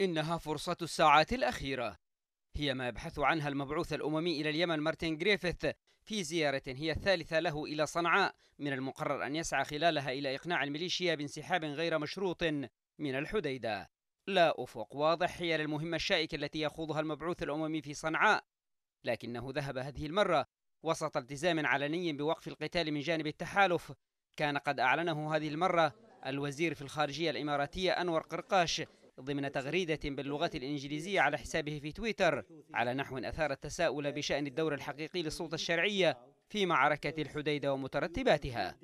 إنها فرصة الساعات الأخيرة هي ما يبحث عنها المبعوث الأممي إلى اليمن مارتن جريفيث في زيارة هي الثالثة له إلى صنعاء من المقرر أن يسعى خلالها إلى إقناع الميليشيا بانسحاب غير مشروط من الحديدة لا أفق واضح حيال المهمة الشائكة التي يخوضها المبعوث الأممي في صنعاء لكنه ذهب هذه المرة وسط التزام علني بوقف القتال من جانب التحالف كان قد أعلنه هذه المرة الوزير في الخارجية الإماراتية أنور قرقاش ضمن تغريدة باللغة الإنجليزية على حسابه في تويتر على نحو أثار التساؤل بشأن الدور الحقيقي للسلطة الشرعية في معركة الحديدة ومترتباتها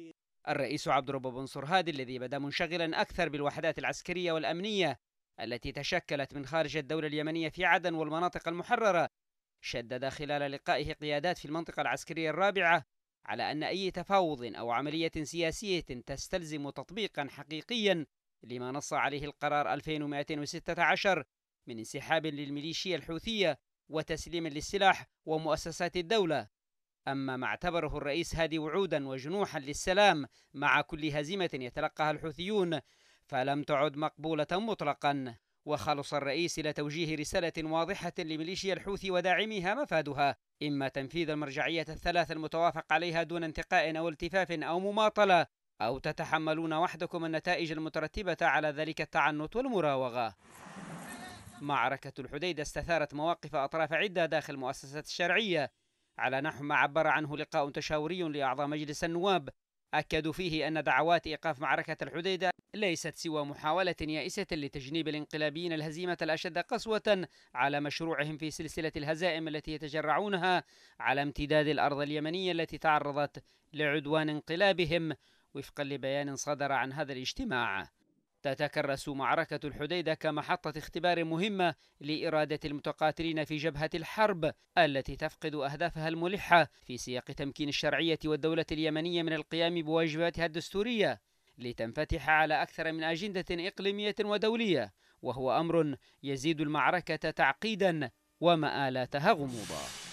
الرئيس عبد الرب بنصر هادي الذي بدا منشغلا أكثر بالوحدات العسكرية والأمنية التي تشكلت من خارج الدولة اليمنية في عدن والمناطق المحررة شدد خلال لقائه قيادات في المنطقة العسكرية الرابعة على أن أي تفاوض أو عملية سياسية تستلزم تطبيقا حقيقيا لما نص عليه القرار 2216 من انسحاب للميليشيا الحوثية وتسليم للسلاح ومؤسسات الدولة أما ما اعتبره الرئيس هادي وعودا وجنوحا للسلام مع كل هزيمة يتلقاها الحوثيون فلم تعد مقبولة مطلقا وخلص الرئيس إلى توجيه رسالة واضحة لميليشيا الحوثي وداعميها مفادها إما تنفيذ المرجعية الثلاث المتوافق عليها دون انتقاء أو التفاف أو مماطلة أو تتحملون وحدكم النتائج المترتبة على ذلك التعنت والمراوغة معركة الحديدة استثارت مواقف أطراف عدة داخل مؤسسة الشرعية على نحو ما عبر عنه لقاء تشاوري لأعضاء مجلس النواب أكدوا فيه أن دعوات إيقاف معركة الحديدة ليست سوى محاولة يائسة لتجنيب الانقلابيين الهزيمة الأشد قسوة على مشروعهم في سلسلة الهزائم التي يتجرعونها على امتداد الأرض اليمنية التي تعرضت لعدوان انقلابهم وفقا لبيان صدر عن هذا الاجتماع تتكرس معركة الحديدة كمحطة اختبار مهمة لإرادة المتقاتلين في جبهة الحرب التي تفقد أهدافها الملحة في سياق تمكين الشرعية والدولة اليمنية من القيام بواجباتها الدستورية لتنفتح على أكثر من أجندة إقليمية ودولية وهو أمر يزيد المعركة تعقيدا ومآلاتها غموضا